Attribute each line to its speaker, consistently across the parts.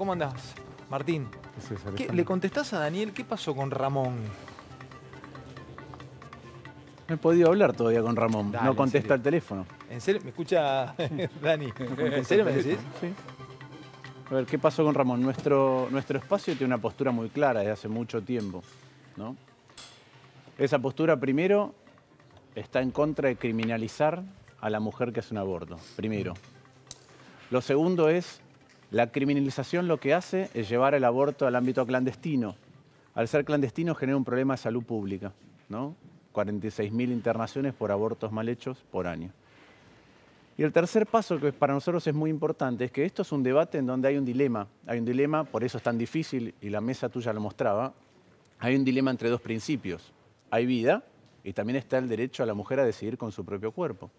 Speaker 1: ¿Cómo andás?
Speaker 2: Martín. ¿Le
Speaker 1: contestás a Daniel qué pasó con Ramón?
Speaker 2: No he podido hablar todavía con Ramón. no contesta el teléfono.
Speaker 1: ¿En serio? ¿Me escucha Dani? ¿En serio me decís? Sí.
Speaker 2: A ver, ¿qué pasó con Ramón? Nuestro, nuestro espacio tiene una postura muy clara desde hace mucho tiempo. ¿no? Esa postura, primero, está en contra de criminalizar a la mujer que hace un aborto. Primero. Lo segundo es la criminalización lo que hace es llevar el aborto al ámbito clandestino. Al ser clandestino genera un problema de salud pública, ¿no? 46.000 internaciones por abortos mal hechos por año. Y el tercer paso que para nosotros es muy importante es que esto es un debate en donde hay un dilema. Hay un dilema, por eso es tan difícil y la mesa tuya lo mostraba. Hay un dilema entre dos principios. Hay vida y también está el derecho a la mujer a decidir con su propio cuerpo.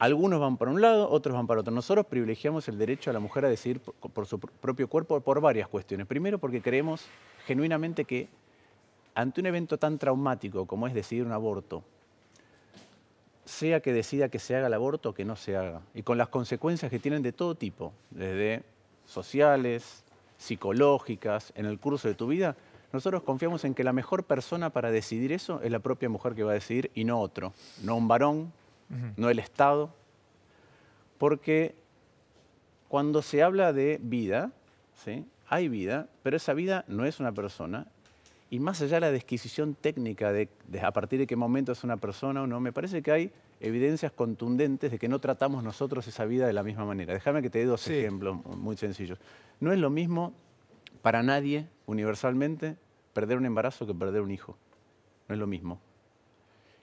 Speaker 2: Algunos van para un lado, otros van para otro. Nosotros privilegiamos el derecho a la mujer a decidir por, por su propio cuerpo por varias cuestiones. Primero, porque creemos genuinamente que ante un evento tan traumático como es decidir un aborto, sea que decida que se haga el aborto o que no se haga, y con las consecuencias que tienen de todo tipo, desde sociales, psicológicas, en el curso de tu vida, nosotros confiamos en que la mejor persona para decidir eso es la propia mujer que va a decidir y no otro, no un varón, no el Estado, porque cuando se habla de vida, hay vida, pero esa vida no es una persona, y más allá de la desquisición técnica de, a partir de qué momento es una persona o no, me parece que hay evidencias contundentes de que no tratamos nosotros esa vida de la misma manera. Déjame que te dé dos ejemplos muy sencillos. No es lo mismo para nadie, universalmente, perder un embarazo que perder un hijo. No es lo mismo.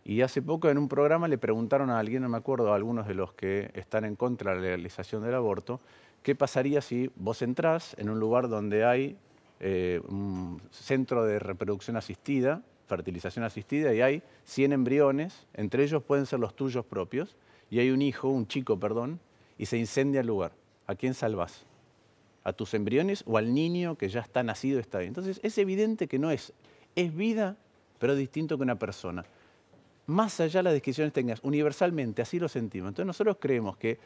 Speaker 2: Y hace poco en un programa le preguntaron a alguien, no me acuerdo, a algunos de los que están en contra de la legalización del aborto, qué pasaría si vos entrás en un lugar donde hay eh, un centro de reproducción asistida, fertilización asistida, y hay 100 embriones, entre ellos pueden ser los tuyos propios, y hay un hijo, un chico, perdón, y se incendia el lugar. ¿A quién salvás? ¿A tus embriones o al niño que ya está nacido está ahí? Entonces es evidente que no es. Es vida, pero distinto que una persona más allá de las descripciones técnicas, universalmente, así lo sentimos. Entonces nosotros creemos que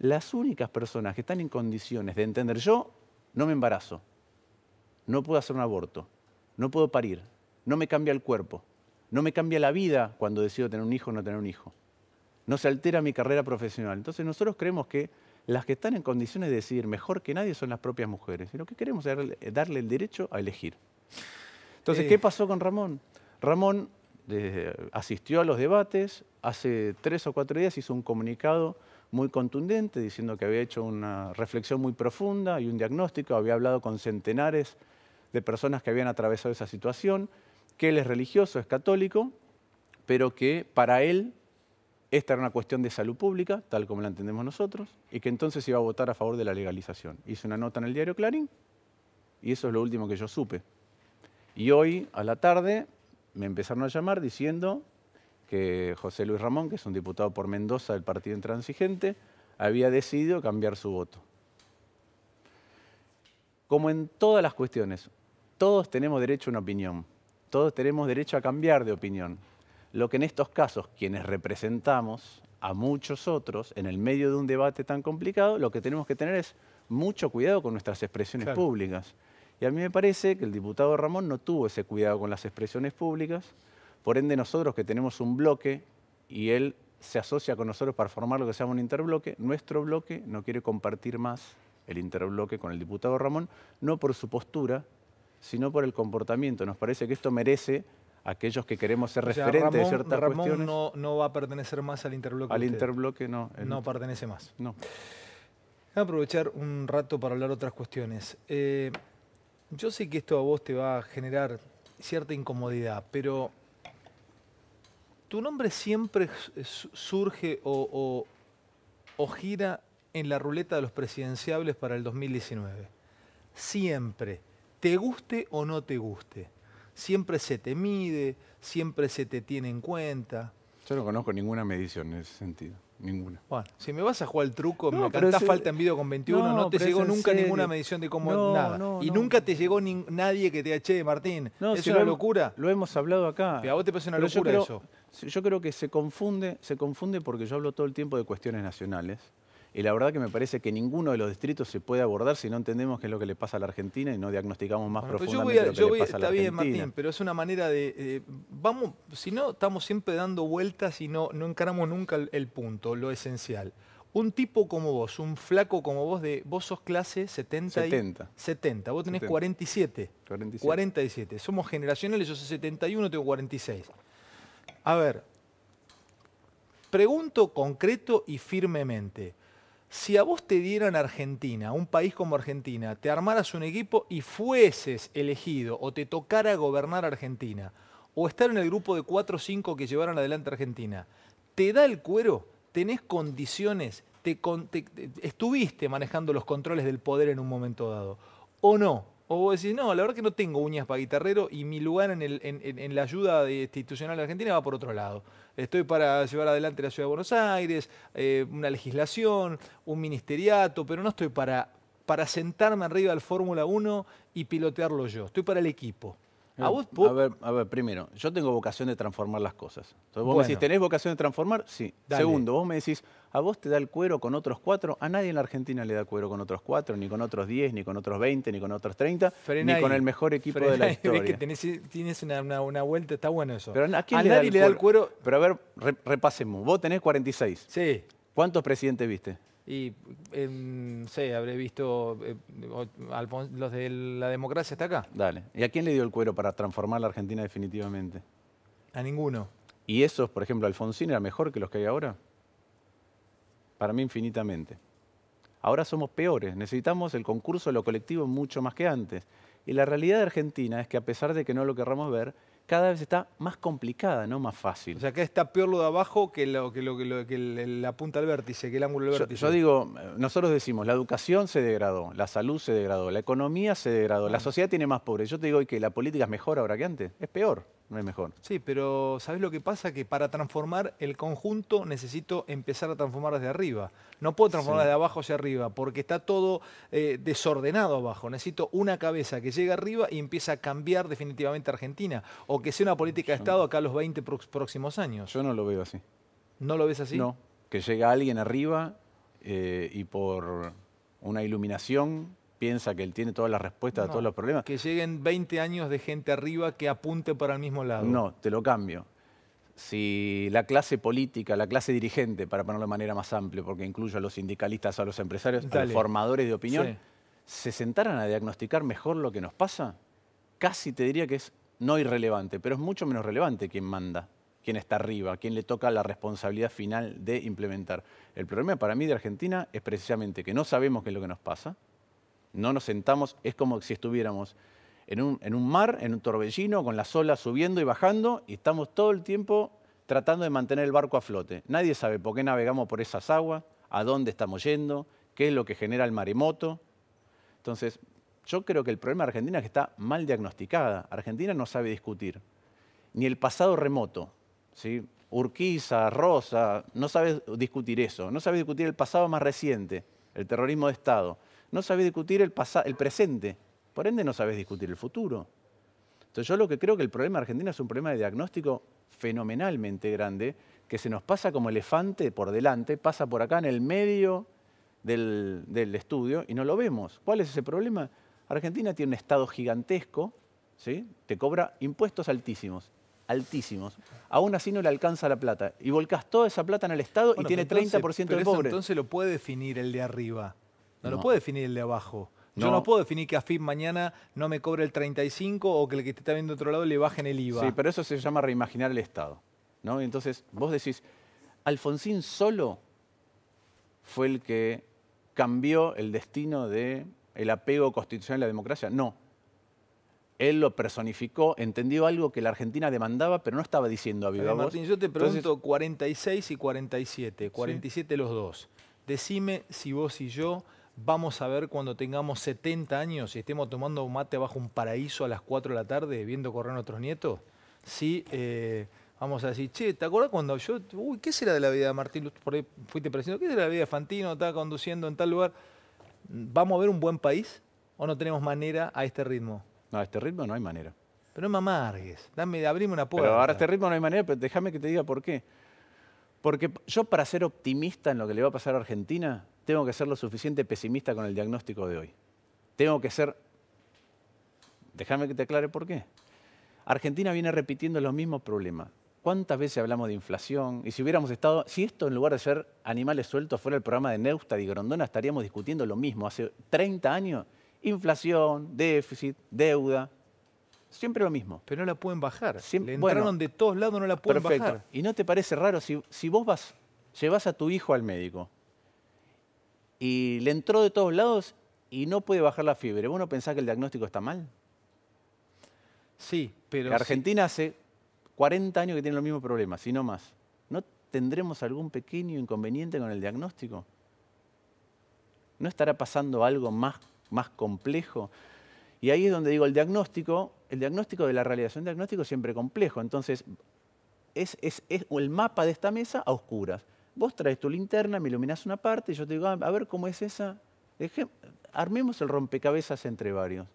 Speaker 2: las únicas personas que están en condiciones de entender, yo no me embarazo, no puedo hacer un aborto, no puedo parir, no me cambia el cuerpo, no me cambia la vida cuando decido tener un hijo o no tener un hijo, no se altera mi carrera profesional. Entonces nosotros creemos que las que están en condiciones de decidir mejor que nadie son las propias mujeres, y lo que queremos es darle el derecho a elegir. Entonces, ¿qué pasó con Ramón? Ramón asistió a los debates, hace tres o cuatro días hizo un comunicado muy contundente diciendo que había hecho una reflexión muy profunda y un diagnóstico, había hablado con centenares de personas que habían atravesado esa situación, que él es religioso, es católico, pero que para él esta era una cuestión de salud pública, tal como la entendemos nosotros, y que entonces iba a votar a favor de la legalización. Hice una nota en el diario Clarín y eso es lo último que yo supe. Y hoy, a la tarde, me empezaron a llamar diciendo que José Luis Ramón, que es un diputado por Mendoza del Partido Intransigente, había decidido cambiar su voto. Como en todas las cuestiones, todos tenemos derecho a una opinión, todos tenemos derecho a cambiar de opinión. Lo que en estos casos quienes representamos a muchos otros en el medio de un debate tan complicado, lo que tenemos que tener es mucho cuidado con nuestras expresiones públicas. Y a mí me parece que el diputado Ramón no tuvo ese cuidado con las expresiones públicas, por ende nosotros que tenemos un bloque y él se asocia con nosotros para formar lo que se llama un interbloque, nuestro bloque no quiere compartir más el interbloque con el diputado Ramón, no por su postura, sino por el comportamiento. Nos parece que esto merece aquellos que queremos ser referentes de ciertas Ramón cuestiones.
Speaker 1: No, no va a pertenecer más al interbloque. Al interbloque no. No pertenece más. No. Voy a aprovechar un rato para hablar otras cuestiones. Eh, yo sé que esto a vos te va a generar cierta incomodidad, pero tu nombre siempre eh, surge o, gira en la ruleta de los presidenciables para el 2019. Siempre, te guste o no te guste, siempre se te mide, siempre se te tiene en cuenta.
Speaker 2: Yo no conozco ninguna medición en ese sentido ninguna.
Speaker 1: si me vas a jugar el truco, me cantás falta en video con 21, no, te llegó nunca ninguna medición de cómo nada. y nunca te llegó nadie que te eche, Martín.
Speaker 2: es una locura. Lo hemos hablado acá. a vos te parece una eso. Yo creo que se confunde, se confunde porque yo hablo todo el tiempo de cuestiones nacionales y la verdad que me parece que ninguno de los distritos se puede abordar si no entendemos qué es lo que le pasa a la Argentina y no diagnosticamos más profundamente lo que le pasa a la Argentina. Está bien, Martín,
Speaker 1: pero es una manera de... Eh, vamos, si no, estamos siempre dando vueltas y no, encaramos nunca el, punto, lo esencial un tipo como vos, un flaco como vos, de vos sos clase 70 70. Y 70. Vos tenés 47. 47. 47. Somos generacionales, yo soy 71, tengo 46. A ver, pregunto concreto y firmemente si a vos te dieran Argentina, un país como Argentina, te armaras un equipo y fueses elegido o te tocara gobernar Argentina, o estar en el grupo de 4 o 5 que llevaron adelante Argentina, ¿te da el cuero? ¿Tenés condiciones? ¿Estuviste manejando los controles del poder en un momento dado? ¿O no? O vos decís, no, la verdad que no tengo uñas para guitarrero y mi lugar en, la ayuda de este, institucional argentina va por otro lado. Estoy para llevar adelante la ciudad de Buenos Aires, eh, una legislación, un ministeriato, pero no estoy para, para sentarme arriba del Fórmula 1 y pilotearlo yo. Estoy para el equipo.
Speaker 2: Eh, a, ver, a ver, primero, yo tengo vocación de transformar las cosas. Entonces vos me decís, ¿tenés vocación de transformar? Sí. Segundo, vos me decís, ¿a vos te da el cuero con otros cuatro? A nadie en la Argentina le da cuero con otros cuatro, ni con otros diez, ni con otros veinte, ni con otros treinta, ni con el mejor equipo de la historia.
Speaker 1: que tienes una, vuelta, está bueno eso. Pero ¿a, nadie le da el cuero?
Speaker 2: Pero a ver, repasemos. Vos tenés 46. Sí. ¿Cuántos presidentes viste?
Speaker 1: y em, sé, habré visto eh, los de la democracia está acá.
Speaker 2: Dale. ¿Y a quién le dio el cuero para transformar la Argentina definitivamente? A ninguno. ¿Y esos, por ejemplo, Alfonsín era mejor que los que hay ahora? Para mí infinitamente. Ahora somos peores, necesitamos el concurso de lo colectivo mucho más que antes. Y la realidad de Argentina es que a pesar de que no lo querramos ver, cada vez está más complicada, no más fácil. O
Speaker 1: sea, que está peor lo de abajo que, que, la punta del vértice, que el ángulo del vértice. Yo, digo,
Speaker 2: eh, nosotros decimos, la educación se degradó, la salud se degradó, la economía se degradó, la sociedad tiene más pobres. Yo te digo que la política es mejor ahora que antes, es peor no hay mejor.
Speaker 1: Sí, pero ¿sabes lo que pasa? Que para transformar el conjunto necesito empezar a transformar desde arriba. No puedo transformar desde de abajo hacia arriba porque está todo eh, desordenado abajo. Necesito una cabeza que llegue arriba y empiece a cambiar definitivamente Argentina o que sea una política de Estado acá a los 20 próximos años. Yo no lo veo así. ¿No lo ves así? No,
Speaker 2: que llegue alguien arriba eh, y por una iluminación piensa que él tiene todas las respuestas a todos los problemas. Que lleguen 20 años de gente arriba que apunte para el mismo lado. No, te lo cambio. Si la clase política, la clase dirigente, para ponerlo de manera más amplia, porque incluyo a los sindicalistas, a los empresarios, a los formadores de opinión, se sentaran a diagnosticar mejor lo que nos pasa, casi te diría que es no irrelevante, pero es mucho menos relevante quién manda quién está arriba, quién le toca la responsabilidad final de implementar. El problema para mí de Argentina es precisamente que no sabemos qué es lo que nos pasa, no nos sentamos, es como si estuviéramos en un, mar, en un torbellino, con las olas subiendo y bajando, y estamos todo el tiempo tratando de mantener el barco a flote. Nadie sabe por qué navegamos por esas aguas, a dónde estamos yendo, qué es lo que genera el maremoto. Entonces, yo creo que el problema de Argentina es que está mal diagnosticada. Argentina no sabe discutir. Ni el pasado remoto. ¿sí? Urquiza, Rosa, no sabe discutir eso. No sabe discutir el pasado más reciente, el terrorismo de Estado no sabés discutir el, el presente, por ende no sabés discutir el futuro. Entonces yo lo que creo que el problema de Argentina es un problema de diagnóstico fenomenalmente grande, que se nos pasa como elefante por delante, pasa por acá en el medio del, estudio y no lo vemos. ¿Cuál es ese problema? Argentina tiene un Estado gigantesco, ¿sí? te cobra impuestos altísimos, altísimos. Aún así no le alcanza la plata. Y volcas toda esa plata en el Estado y tiene 30% de pobre.
Speaker 1: Entonces lo puede definir el de arriba. No, no, lo puede definir el de abajo. Yo no puedo definir que AFIP mañana no me cobre el 35 o que el que te está viendo de otro lado le bajen el IVA. Sí, pero eso se llama
Speaker 2: reimaginar el Estado. ¿no? Entonces, vos decís, Alfonsín solo fue el que cambió el destino del apego constitucional a la democracia. No. Él lo personificó, entendió algo que la Argentina demandaba, pero no estaba diciendo a viva Martín, yo te pregunto
Speaker 1: 46 y 47, 47 los dos. Decime si vos y yo vamos a ver cuando tengamos 70 años y estemos tomando un mate bajo un paraíso a las 4 de la tarde viendo correr a nuestros nietos? Sí, eh, vamos a decir, che, ¿te acuerdas cuando yo, uy, ¿qué será de la vida de Martín? Por ahí fuiste presidente, ¿qué será de la vida de Fantino? Está conduciendo en tal lugar. ¿Vamos a ver un buen país o no tenemos
Speaker 2: manera a este ritmo? No, a este ritmo no hay manera. Pero no me amargues, dame, abrime una puerta. Pero ahora a este ritmo no hay manera, pero déjame que te diga por qué. Porque yo para ser optimista en lo que le va a pasar a Argentina, tengo que ser lo suficiente pesimista con el diagnóstico de hoy. Tengo que ser... Déjame que te aclare por qué. Argentina viene repitiendo los mismos problemas. ¿Cuántas veces hablamos de inflación? Y si hubiéramos estado, si esto en lugar de ser animales sueltos fuera el programa de Neustad y Grondona, estaríamos discutiendo lo mismo. Hace 30 años, inflación, déficit, deuda, siempre lo mismo. Pero no la pueden bajar. Le entraron de todos lados, no la pueden bajar. ¿Y no te parece raro si, si vos vas, llevas a tu hijo al médico y le entró de todos lados y no puede bajar la fiebre. ¿Vos no pensás que el diagnóstico está mal? Sí, pero... La Argentina hace 40 años que tiene los mismos problemas, si no más. ¿No tendremos algún pequeño inconveniente con el diagnóstico? ¿No estará pasando algo más, más complejo? Y ahí es donde digo, el diagnóstico, el diagnóstico de la realización diagnóstico siempre complejo. Entonces, es el mapa de esta mesa a oscuras. Vos traes tu linterna, me iluminás una parte, y yo te digo, ah, a ver cómo es esa. armemos el rompecabezas entre varios.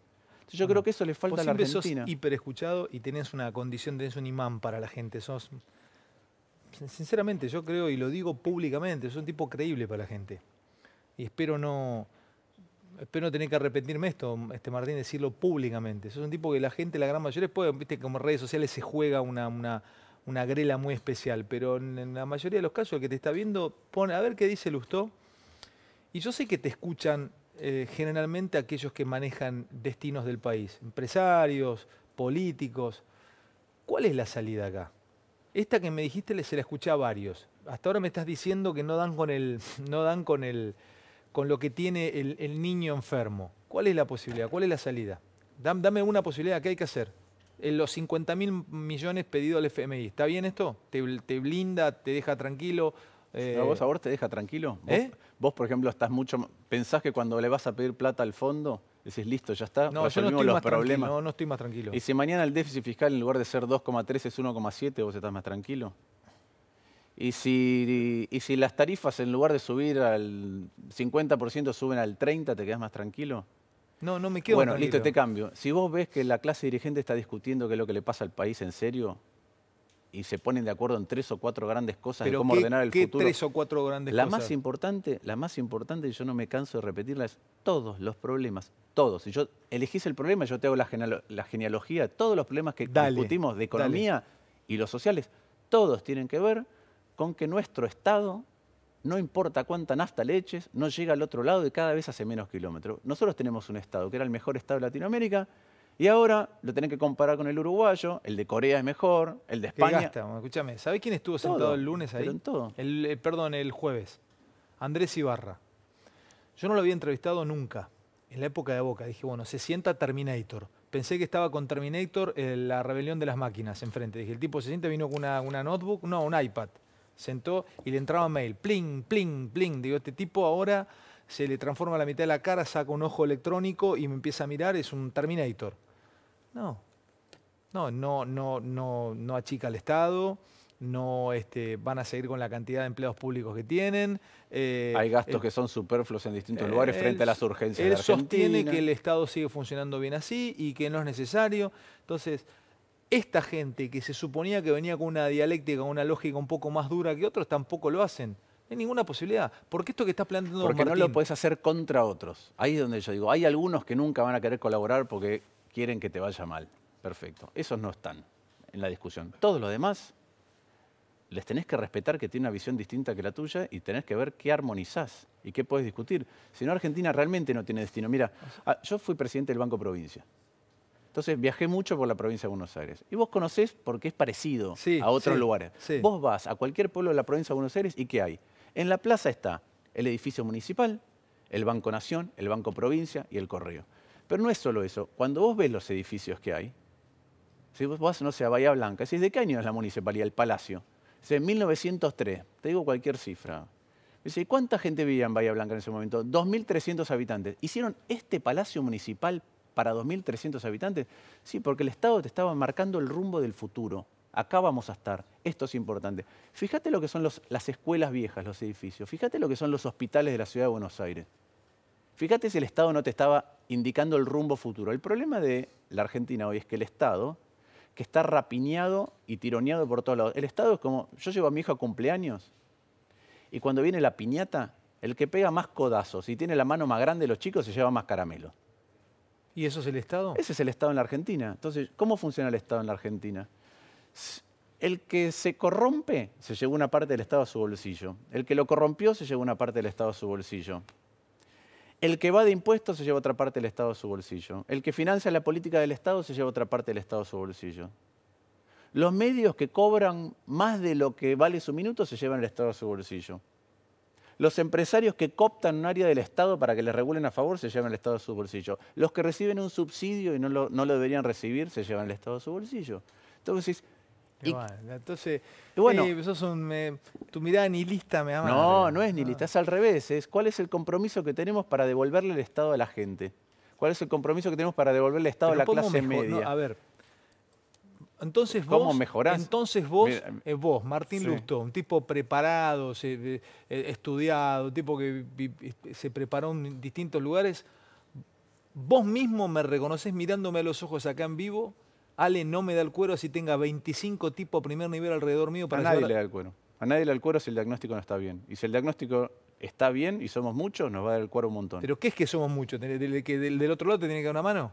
Speaker 2: yo creo que eso le falta a la Argentina. Sos
Speaker 1: hiper escuchado y tenés una condición, tenés un imán para la gente. Sos, sinceramente, yo creo y lo digo públicamente, sos un tipo creíble para la gente. Y espero no, espero tener que arrepentirme esto, este Martín, decirlo públicamente. Sos un tipo que la gente, la gran mayoría, después, viste, como redes sociales se juega una una grela muy especial, pero en la mayoría de los casos el que te está viendo pone a ver qué dice Lustó. Y yo sé que te escuchan eh, generalmente aquellos que manejan destinos del país, empresarios, políticos. ¿Cuál es la salida acá? Esta que me dijiste le se la escuché a varios. Hasta ahora me estás diciendo que no dan con el, no dan con el, con lo que tiene el, el niño enfermo. ¿Cuál es la posibilidad? ¿Cuál es la salida? Dame una posibilidad ¿qué hay que hacer en eh, los 50 mil millones pedidos
Speaker 2: al FMI. ¿Está bien esto? ¿Te, blinda? ¿Te deja tranquilo? Eh... a ¿Vos ahora te deja tranquilo? ¿Vos, ¿Eh? ¿Vos, por ejemplo, estás mucho... ¿Pensás que cuando le vas a pedir plata al fondo, decís, listo, ya está, no, yo no estoy los más problemas? No,
Speaker 1: estoy más tranquilo. ¿Y
Speaker 2: si mañana el déficit fiscal en lugar de ser 2,3 es 1,7, vos estás más tranquilo? ¿Y si, y si las tarifas en lugar de subir al 50% suben al 30, te quedas más tranquilo?
Speaker 1: No, no me quedo Bueno, listo, te
Speaker 2: cambio. Si vos ves que la clase dirigente está discutiendo qué es lo que le pasa al país en serio y se ponen de acuerdo en tres o cuatro grandes cosas de cómo ordenar el qué futuro. tres o cuatro grandes la cosas? Más importante, la más importante, y yo no me canso de repetirla, es todos los problemas, todos. Si yo elegís el problema, yo te hago la, genealogía, todos los problemas que discutimos de economía y los sociales, todos tienen que ver con que nuestro Estado no importa cuánta nafta leches, no llega al otro lado y cada vez hace menos kilómetros. Nosotros tenemos un estado que era el mejor estado de Latinoamérica y ahora lo tenés que comparar con el uruguayo, el de Corea es mejor, el de España. Escúchame,
Speaker 1: ¿sabés quién estuvo sentado el lunes ahí? El, eh, perdón, el jueves. Andrés Ibarra. Yo no lo había entrevistado nunca, en la época de Boca. Dije, bueno, se sienta Terminator. Pensé que estaba con Terminator eh, la rebelión de las máquinas enfrente. Dije, el tipo se sienta, vino con una, una notebook, no, un iPad sentó y le entraba mail, pling, pling, pling. Digo, este tipo ahora se le transforma la mitad de la cara, saca un ojo electrónico y me empieza a mirar, es un Terminator. No, no, no, no, no, no achica el Estado, no este, van a seguir con la cantidad de empleados públicos que tienen.
Speaker 2: Eh, Hay gastos que son superfluos en distintos eh, lugares frente a las urgencias. Él sostiene que
Speaker 1: el Estado sigue funcionando bien así y que no es necesario. Entonces, esta gente que se suponía que venía con una dialéctica, una lógica un poco más dura que otros, tampoco lo hacen. No hay ninguna posibilidad. Porque esto que estás planteando. Porque no lo podés
Speaker 2: hacer contra otros. Ahí es donde yo digo, hay algunos que nunca van a querer colaborar porque quieren que te vaya mal. Perfecto. Esos no están en la discusión. Todos los demás les tenés que respetar que tiene una visión distinta que la tuya y tenés que ver qué armonizás y qué podés discutir. Si no, Argentina realmente no tiene destino. Mira, ah, yo fui presidente del Banco Provincia. Entonces viajé mucho por la provincia de Buenos Aires. Y vos conocés porque es parecido a otros lugares. Vos vas a cualquier pueblo de la provincia de Buenos Aires y ¿qué hay? En la plaza está el edificio municipal, el Banco Nación, el Banco Provincia y el Correo. Pero no es solo eso. Cuando vos ves los edificios que hay, si vos vas, no sé, a Bahía Blanca, decís, ¿de qué año es la municipalidad, el palacio? Dice, 1903, te digo cualquier cifra. Dice, ¿cuánta gente vivía en Bahía Blanca en ese momento? 2.300 habitantes. Hicieron este palacio municipal para 2.300 habitantes? Sí, porque el Estado te estaba marcando el rumbo del futuro. Acá vamos a estar. Esto es importante. Fíjate lo que son las escuelas viejas, los edificios. Fíjate lo que son los hospitales de la ciudad de Buenos Aires. Fíjate si el Estado no te estaba indicando el rumbo futuro. El problema de la Argentina hoy es que el Estado, que está rapiñado y tironeado por todos lados, el Estado es como, yo llevo a mi hijo a cumpleaños y cuando viene la piñata, el que pega más codazos y tiene la mano más grande de los chicos se lleva más caramelo. ¿Y eso es el Estado? Ese es el Estado en la Argentina. Entonces, ¿cómo funciona el Estado en la Argentina? El que se corrompe se lleva una parte del Estado a su bolsillo. El que lo corrompió se lleva una parte del Estado a su bolsillo. El que va de impuestos se lleva otra parte del Estado a su bolsillo. El que financia la política del Estado se lleva otra parte del Estado a su bolsillo. Los medios que cobran más de lo que vale su minuto se llevan el Estado a su bolsillo. Los empresarios que cooptan un área del Estado para que le regulen a favor se llevan el Estado a su bolsillo. Los que reciben un subsidio y no lo, deberían recibir se llevan el Estado a su bolsillo. Entonces,
Speaker 1: entonces, bueno, eh, un, tu mirada lista, me ama. No,
Speaker 2: no es ni lista, es al revés. Es cuál es el compromiso que tenemos para devolverle el Estado a la gente. ¿Cuál es el compromiso que tenemos para devolverle el Estado a la clase media? a
Speaker 1: ver, entonces vos, Entonces eh, vos, vos Martín Lusto, un tipo preparado, eh, estudiado, tipo que este, se preparó en distintos lugares, vos mismo me reconoces mirándome a los ojos acá en vivo, Ale no me da el cuero si tenga 25 tipos a primer nivel alrededor mío. Para a nadie le da el
Speaker 2: cuero. A nadie le da el cuero si el diagnóstico no está bien. Y si el diagnóstico está bien y somos muchos, nos va a dar el cuero un montón.
Speaker 1: ¿Pero qué es que somos muchos? del, del otro lado te tiene que dar una
Speaker 2: mano?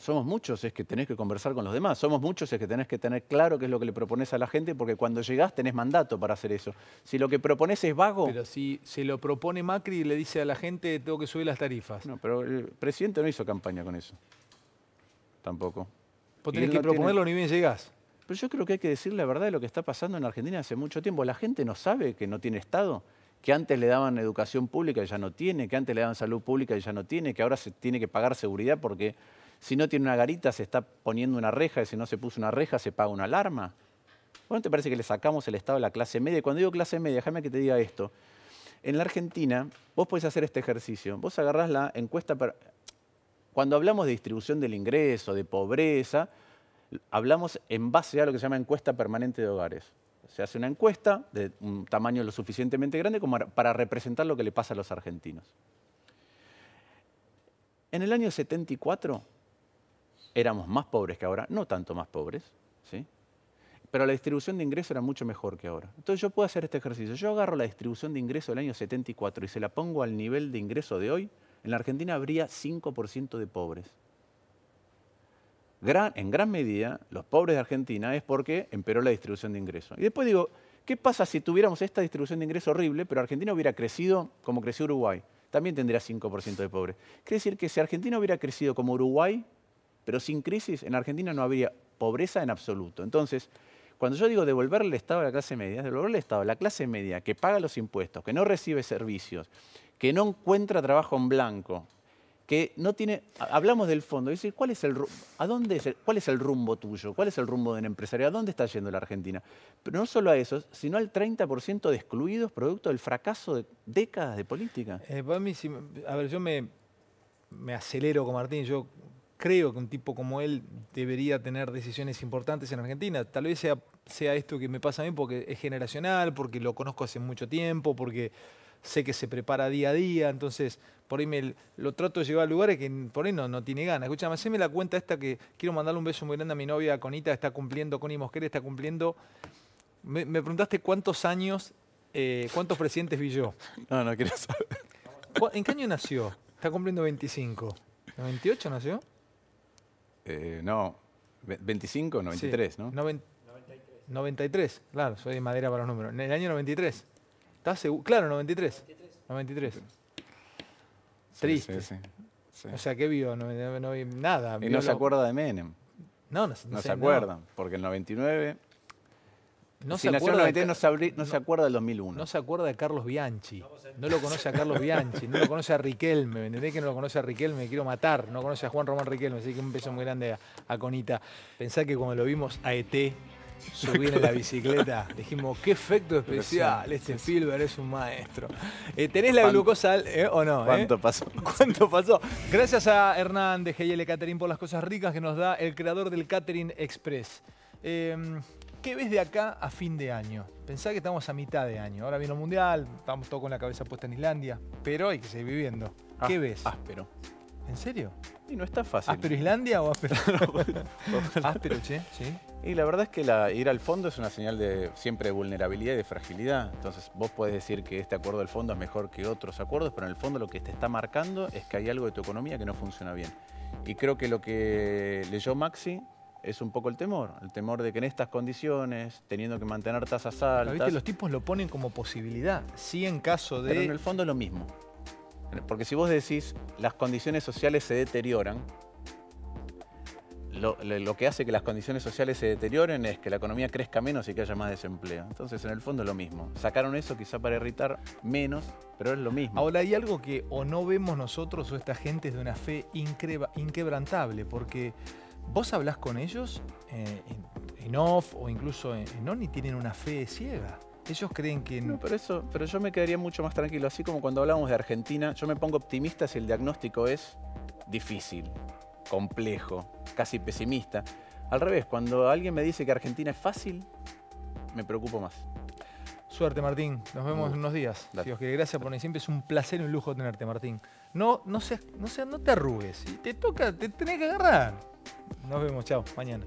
Speaker 2: somos muchos, es que tenés que conversar con los demás, somos muchos, es que tenés que tener claro qué es lo que le propones a la gente, porque cuando llegás tenés mandato para hacer eso. Si lo que propones es vago... Pero si
Speaker 1: se lo propone Macri y le dice a la gente, tengo que subir las tarifas. No,
Speaker 2: pero el presidente no hizo campaña con eso. Tampoco.
Speaker 1: Vos tenés que proponerlo ni
Speaker 2: bien llegás. Pero yo creo que hay que decir la verdad de lo que está pasando en Argentina hace mucho tiempo. La gente no sabe que no tiene Estado que antes le daban educación pública y ya no tiene, que antes le daban salud pública y ya no tiene, que ahora se tiene que pagar seguridad porque si no tiene una garita, se está poniendo una reja y si no se puso una reja, se paga una alarma. ¿No te parece que le sacamos el Estado a la clase media? cuando digo clase media, déjame que te diga esto. En la Argentina, vos podés hacer este ejercicio. Vos agarrás la encuesta. Cuando hablamos de distribución del ingreso, de pobreza, hablamos en base a lo que se llama encuesta permanente de hogares. Se hace una encuesta de un tamaño lo suficientemente grande como para representar lo que le pasa a los argentinos. En el año 74, éramos más pobres que ahora, no tanto más pobres, pero la distribución de ingresos era mucho mejor que ahora. Entonces yo puedo hacer este ejercicio. Yo agarro la distribución de ingresos del año 74 y se la pongo al nivel de ingreso de hoy. En la Argentina habría 5% de pobres. en gran medida, los pobres de Argentina es porque empeoró la distribución de ingresos. Y después digo, ¿qué pasa si tuviéramos esta distribución de ingresos horrible, pero Argentina hubiera crecido como creció Uruguay? También tendría 5% de pobres. Quiere decir que si Argentina hubiera crecido como Uruguay, pero sin crisis en Argentina no habría pobreza en absoluto. Entonces, cuando yo digo devolverle el Estado a la clase media, es devolverle el Estado a la clase media que paga los impuestos, que no recibe servicios, que no encuentra trabajo en blanco, que no tiene. Hablamos del fondo, es decir, ¿cuál es el, a dónde es ¿cuál es el rumbo tuyo? ¿Cuál es el rumbo de un empresario? ¿A dónde está yendo la Argentina? Pero no solo a eso, sino al 30% de excluidos producto del fracaso de décadas de política.
Speaker 1: Eh, a ver, yo me, me acelero con Martín, yo creo que un tipo como él debería tener decisiones importantes en Argentina. Tal vez sea, esto que me pasa a mí porque es generacional, porque lo conozco hace mucho tiempo, porque sé que se prepara día a día, entonces por ahí me lo trato de llevar a lugares que por ahí no, no tiene ganas. Escúchame, haceme la cuenta esta que quiero mandarle un beso muy grande a mi novia Conita, está cumpliendo, Connie Mosquera está cumpliendo. Me, preguntaste cuántos años, eh, cuántos presidentes vi yo.
Speaker 2: No, no quiero saber.
Speaker 1: ¿En qué año nació? Está cumpliendo 25. ¿28 nació?
Speaker 2: Este, no, 25, 93, ¿no? 93.
Speaker 1: 93, claro, soy de madera para los números. En el año 93. ¿Estás seguro? Claro, 93. 93.
Speaker 2: Triste. o
Speaker 1: sea, qué vio? No, vi nada. Y no se acuerda de Menem.
Speaker 2: No, no, no se, se acuerdan, porque el 99 no se acuerda de, del 2001. No
Speaker 1: se acuerda de Carlos Bianchi. No lo conoce a Carlos Bianchi, no lo conoce a Riquelme. ¿Me entendés que no lo conoce a Riquelme? Me quiero matar. No conoce a Juan Román Riquelme. Así que un beso muy grande a, Conita. Pensá que cuando lo vimos a ET subir en la bicicleta, dijimos, qué efecto especial. Este Silver es un maestro. Eh, ¿Tenés la glucosa eh, o no? Eh? ¿Cuánto pasó? ¿Cuánto pasó? Gracias a Hernán de GL Catering por las cosas ricas que nos da el creador del Catering Express. Em, ¿Qué ves de acá a fin de año? Pensá que estamos a mitad de año. Ahora viene el mundial, estamos todos con la cabeza puesta en Islandia,
Speaker 2: pero hay que seguir viviendo. ¿Qué ah, ves? Áspero. ¿En serio?
Speaker 1: Y no está fácil. ¿Áspero Islandia o áspero? áspero, che,
Speaker 2: sí. Y la verdad es que ir al fondo es una señal de siempre de vulnerabilidad y de fragilidad. Entonces vos podés decir que este acuerdo del fondo es mejor que otros acuerdos, pero en el fondo lo que te está marcando es que hay algo de tu economía que no funciona bien. Y creo que lo que leyó Maxi es un poco el temor, el temor de que en estas condiciones, teniendo que mantener tasas altas... Los
Speaker 1: tipos lo ponen como posibilidad, sí en caso de... Pero en el
Speaker 2: fondo es lo mismo. Porque si vos decís las condiciones sociales se deterioran, lo, lo, que hace que las condiciones sociales se deterioren es que la economía crezca menos y que haya más desempleo. Entonces, en el fondo es lo mismo. Sacaron eso quizá para irritar menos, pero es lo mismo. Ahora,
Speaker 1: hay algo que o no vemos nosotros o esta gente es de una fe inquebrantable, porque Vos hablás con ellos eh, en, off o incluso en, on y tienen una fe ciega. Ellos creen que... No, pero,
Speaker 2: eso, pero yo me quedaría mucho más tranquilo. Así como cuando hablamos de Argentina, yo me pongo optimista si el diagnóstico es difícil, complejo, casi pesimista. Al revés, cuando alguien me dice que Argentina es fácil, me preocupo más.
Speaker 1: Suerte, Martín. Nos vemos en unos días. Dios que gracias por siempre. Es un placer y un lujo tenerte, Martín. No, no, no, no te arrugues. Te toca, te tenés que agarrar. Nos vemos, chao, mañana.